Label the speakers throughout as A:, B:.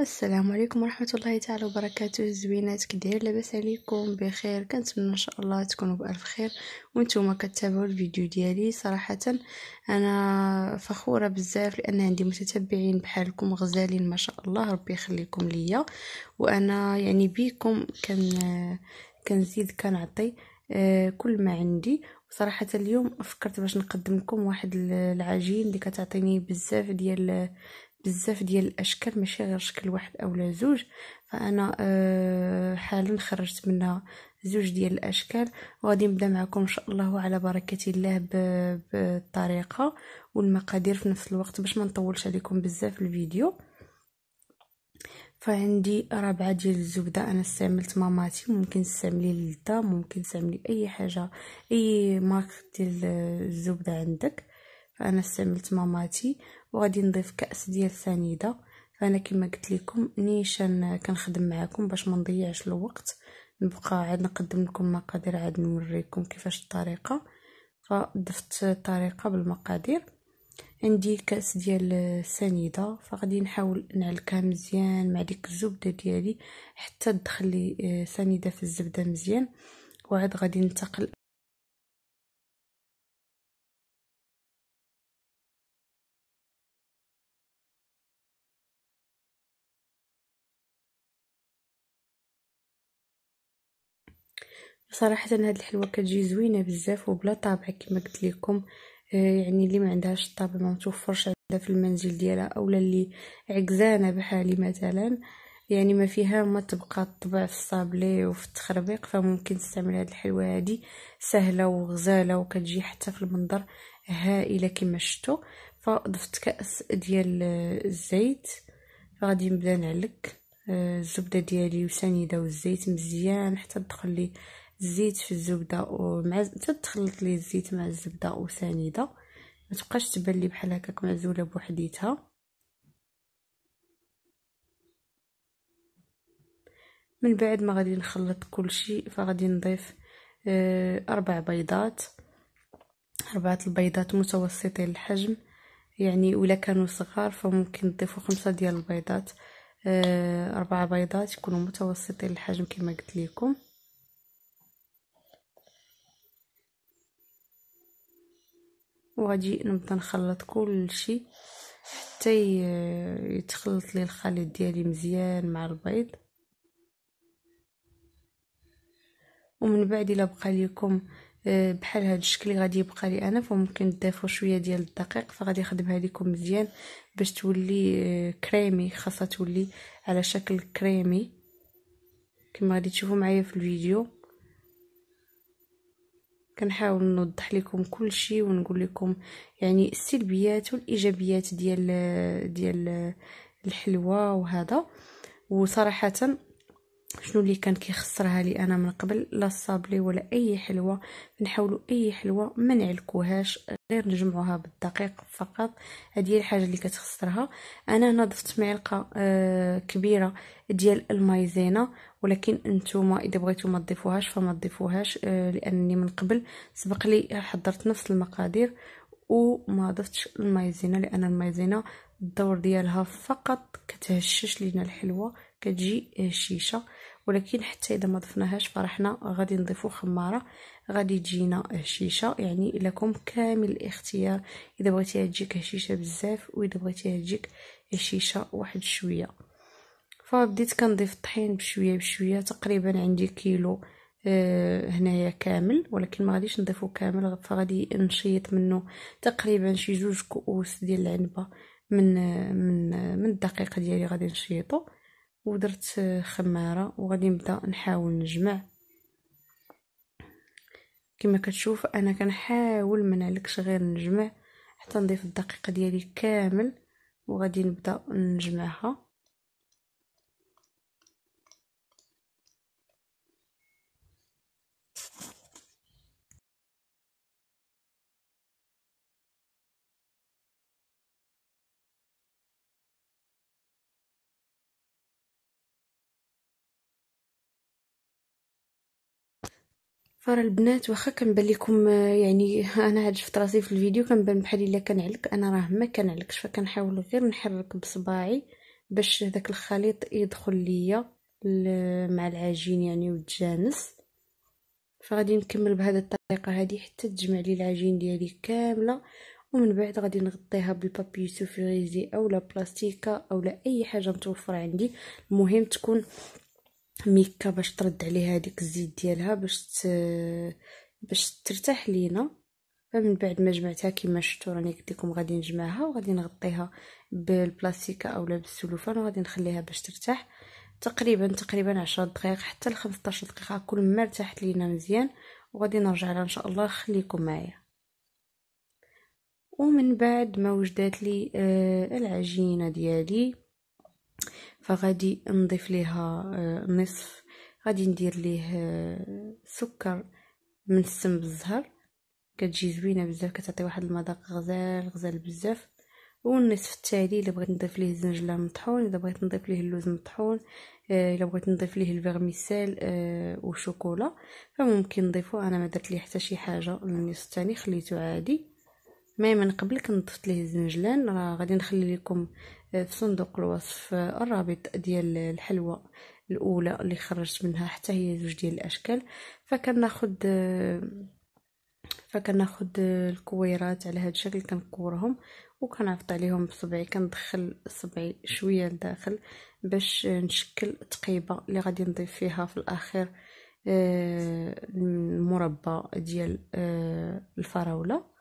A: السلام عليكم ورحمة الله تعالى وبركاته زوينات كدير لاباس عليكم بخير كنتمنى ان شاء الله تكونوا بالف خير وانتم كتابعوا الفيديو ديالي صراحة انا فخورة بزاف لان عندي متتبعين بحالكم غزالين ما شاء الله ربي يخليكم ليا وانا يعني بيكم كان كنزيد كنعطي آه، كل ما عندي صراحة اليوم فكرت باش نقدم لكم واحد العجين اللي كتعطيني بزاف ديال بزاف ديال الاشكال ماشي غير شكل واحد اولا زوج فانا أه حالا خرجت منها زوج ديال الاشكال وغادي نبدا معكم ان شاء الله على بركه الله بالطريقه والمقادير في نفس الوقت باش ما نطولش عليكم بزاف الفيديو فعندي ربعة ديال الزبدة أنا استعملت ماماتي ممكن تستعملي اللدا ممكن تستعملي أي حاجة أي مارك ديال آه، الزبدة عندك فأنا استعملت ماماتي وغادي نضيف كاس ديال سنيده فانا كما قلت لكم نيشان كنخدم معكم باش ما نضيعش الوقت نبقى عاد نقدم لكم مقادير عاد نوريكم كيفاش الطريقه فضفت الطريقه بالمقادير عندي كاس ديال السنيده فغادي نحاول نعلكها مزيان مع ديك الزبده ديالي حتى تدخل لي آه، سنيده في الزبده مزيان وعاد غادي ننتقل صراحة هاد الحلوة كتجي زوينة بزاف وبلا طابع كما قلت لكم آه، يعني اللي ما عندهاش الطابع ما متوفرش عندها في المنزل ديالها اولا اللي عكزانه بحالي مثلا يعني ما فيها ما تبقى الطبع في الصابلي وفي التخربيق فممكن تستعمل هاد الحلوه هادي سهله وغزاله وكتجي حتى في المنظر هائله كما شفتوا فضفت كاس ديال آه، الزيت فغادي نبدا نعلك آه، الزبده ديالي وسنيده والزيت مزيان حتى تدخل لي الزيت في الزبده ومع تتخلط لي الزيت مع الزبده وسنيده ما تبقاش تبان لي بحال هكاك معزوله بوحديتها من بعد ما غادي نخلط كلشي فغادي نضيف آه، اربع بيضات اربعه البيضات متوسطين الحجم يعني ولا كانوا صغار فممكن تضيفوا خمسه ديال البيضات آه، اربعه بيضات يكونوا متوسطين الحجم كما قلت لكم وغادي نبدا نخلط كلشي حتى يتخلط لي الخليط ديالي مزيان مع البيض ومن بعد الا بقى لكم آه، بحال هذا الشكل اللي غادي يبقى لي انا فممكن تضيفوا شويه ديال الدقيق فغادي نخدمها لكم مزيان باش تولي آه، كريمي خاصها تولي على شكل كريمي كما غادي تشوفوا معايا في الفيديو كنحاول نوضح لكم كل شيء ونقول لكم يعني السلبيات والايجابيات ديال ديال الحلوى وهذا وصراحه شنو اللي كان كيخسرها لي انا من قبل لا الصابلي ولا اي حلوى نحاولوا اي حلوى ما نعلكوهاش غير نجمعوها بالدقيق فقط هذه هي الحاجه اللي كتخسرها انا هنا ضفت معلقه آه، كبيره ديال المايزينا ولكن انتم اذا بغيتو ما تضيفوهاش فما تضيفوهاش آه، لانني من قبل سبق لي حضرت نفس المقادير وما ضفتش المايزينا لان المايزينا الدور ديالها فقط كتهشش لينا الحلوه كتجي هشيشه آه، ولكن حتى اذا ما ضفناهاش فرحنا غادي نضيفو خماره غادي تجينا هشيشه آه، يعني لكم كامل الاختيار اذا بغيتيها تجيك هشيشه بزاف واذا بغيتيها تجيك هشيشه واحد شويه فبديت كنضيف الطحين بشويه بشويه تقريبا عندي كيلو آه، هنايا كامل ولكن ما غاديش نضيفو كامل فغادي نشيط منه تقريبا شي جوج كؤوس ديال العنبه من من من الدقيق ديالي غادي نشيطو ودرت خماره وغادي نبدا نحاول نجمع كما كتشوف انا كنحاول ما نعلكش غير نجمع حتى نضيف الدقيق ديالي كامل وغادي نبدا نجمعها فرا البنات واخا كنبان لكم آه، يعني انا عاد شفت راسي في الفيديو كنبان بحال الا كنعلك انا راه ما كنعلكش فكنحاول غير نحرك بصباعي باش داك الخليط يدخل ليا مع العجين يعني وتجانس فغادي نكمل بهذه الطريقه هذه حتى تجمع لي العجين ديالي كامله ومن بعد غادي نغطيها بالبابي سوفريزي اولا بلاستيكه اولا اي حاجه متوفره عندي المهم تكون ميكا باش ترد عليها هذيك الزيت ديالها باش ت... باش ترتاح لينا فمن بعد ما جمعتها كما شفتوا راني قلت لكم غادي نجمعها وغادي نغطيها بالبلاستيكه اولا بالسلوفان وغادي نخليها باش ترتاح تقريبا تقريبا 10 دقائق حتى ل 15 دقيقه كل ما ارتاحت لينا مزيان وغادي نرجع لها ان شاء الله خليكم معايا ومن بعد ما وجدت لي آه، العجينه ديالي فغادي نضيف ليها آه، نصف غادي ندير ليه آه، سكر من السم بالزهر كتجي زوينه بزاف كتعطي واحد المذاق غزال غزال بزاف والنصف التالي الا بغيت نضيف ليه الزنجله مطحون الا بغيت نضيف ليه اللوز مطحون آه، الا بغيت نضيف ليه الفيرميسيل وشوكولا فممكن نضيفو انا ما درت ليه حتى شي حاجه النصف الثاني خليته عادي ما من قبل كنضفت ليه الزنجلان راه غادي نخلي لكم آه، في صندوق الوصف آه، الرابط ديال الحلوى الاولى اللي خرجت منها حتى هي زوج ديال الاشكال فكناخد آه، فكناخد الكويرات على هذا الشكل كنكورهم وكنعفط عليهم بصبعي كندخل صبعي شويه لداخل باش نشكل تقيبه اللي غادي نضيف فيها في الاخير المربى ديال الفراوله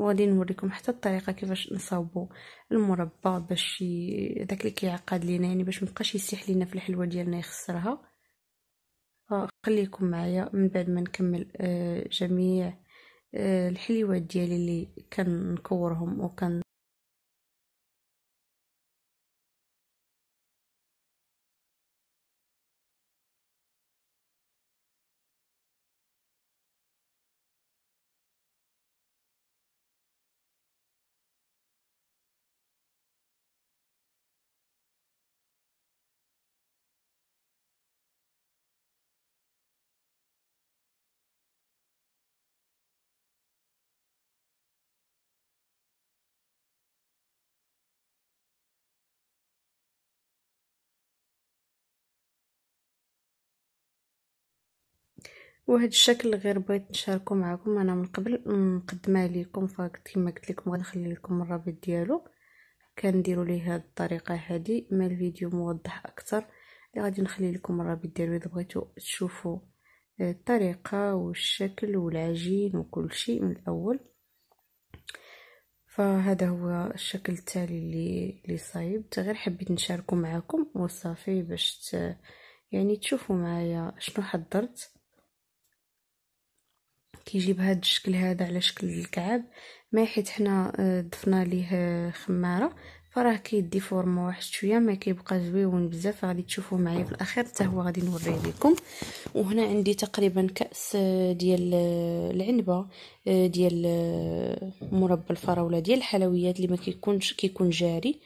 A: وغادي نوريكم حتى الطريقه كيفاش نصاوبوا المربى باش داك اللي كيعقد لينا يعني باش مبقاش يسيح لينا في الحلوه ديالنا يخسرها آه، خليكم معايا من بعد ما نكمل آه، جميع آه، الحلوات ديالي اللي كنكورهم وكن وهذا الشكل غير بغيت نشاركه معكم انا من قبل مقدمه لكم فقط كما قلت لكم غنخلي لكم الرابط ديالو كنديروا ليه هذه الطريقه هذه ما الفيديو موضح اكثر اللي غادي نخلي لكم الرابط ديالو اذا بغيتوا تشوفوا آه، الطريقه والشكل والعجين وكل شيء من الاول فهذا هو الشكل التالي اللي اللي صايبت غير حبيت نشاركه معكم وصافي باش يعني تشوفوا معايا شنو حضرت كيجي بهذا الشكل هذا على شكل الكعب ما حيت حنا آه، ضفنا ليه آه، خماره فراه كيدي فورما واحد شويه ما كيبقى زويون بزاف غادي تشوفوا معايا في الاخير حتى هو غادي نوريه لكم وهنا عندي تقريبا كاس آه، ديال العنبه ديال مربى الفراوله ديال الحلويات اللي ما كيكونش كيكون جاري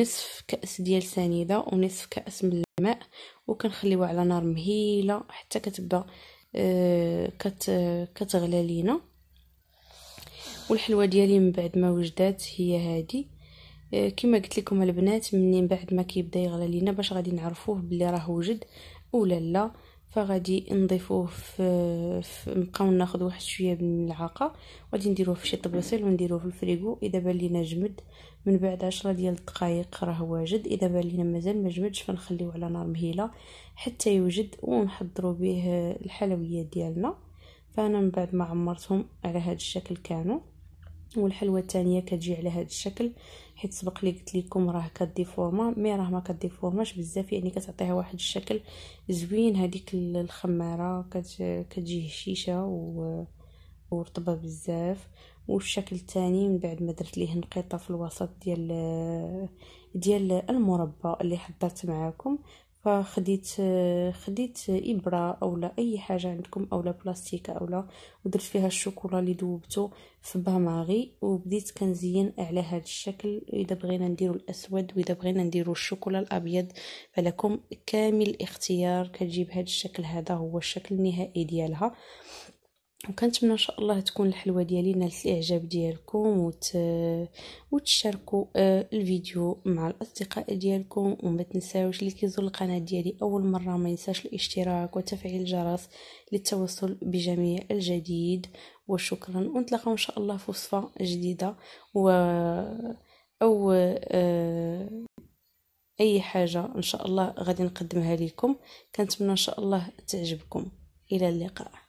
A: نصف كاس ديال سنيده ونصف كاس من الماء وكنخليوه على نار مهيله حتى كتبدا آه، كت كتغلى لينا والحلوه ديالي من بعد ما وجدات هي هذه آه، كما قلت لكم البنات منين بعد ما كيبدا يغلى لينا باش غادي نعرفوه بلي راه وجد ولا لا فغادي نضيفوه في, نبقاو ناخذ واحد شويه من الملعقه وغادي نديروه في شي طبسيل ونديروه في الفريغو اذا بان لينا جمد من بعد عشرة ديال الدقائق راه واجد اذا بان لينا مازال ما جمدش فنخليوه على نار مهيله حتى يوجد ونحضروا به الحلويات ديالنا فانا من بعد ما عمرتهم على هذا الشكل كانوا والحلوه الثانيه كتجي على هذا الشكل حيت سبق لي قلت لكم راه كديفورما مي راه ما كديفورماش بزاف يعني كتعطيها واحد الشكل زوين هذيك الخماره كت... كتجي هشيشه و ورطبه بزاف والشكل الثاني من بعد ما درت ليه نقيطه في الوسط ديال ديال المربى اللي حضرت معاكم فخديت خديت ابره اولا اي حاجه عندكم اولا بلاستيكه اولا ودرت فيها الشوكولا اللي ذوبته في باماغي وبديت كنزين على هذا الشكل اذا بغينا نديرو الاسود واذا بغينا نديرو الشوكولا الابيض فلكم كامل الاختيار كتجيب هذا الشكل هذا هو الشكل النهائي ديالها وكنتمنى ان شاء الله تكون الحلوه ديالي نالت الاعجاب ديالكم وت... وتشاركوا آه، الفيديو مع الاصدقاء ديالكم وما تنساوش اللي كيزور القناه ديالي اول مره ما ينساش الاشتراك وتفعيل الجرس للتوصل بجميع الجديد وشكرا ونتلاقاو ان شاء الله في وصفه جديده و او آه، اي حاجه ان شاء الله غادي نقدمها لكم كنتمنى ان شاء الله تعجبكم الى اللقاء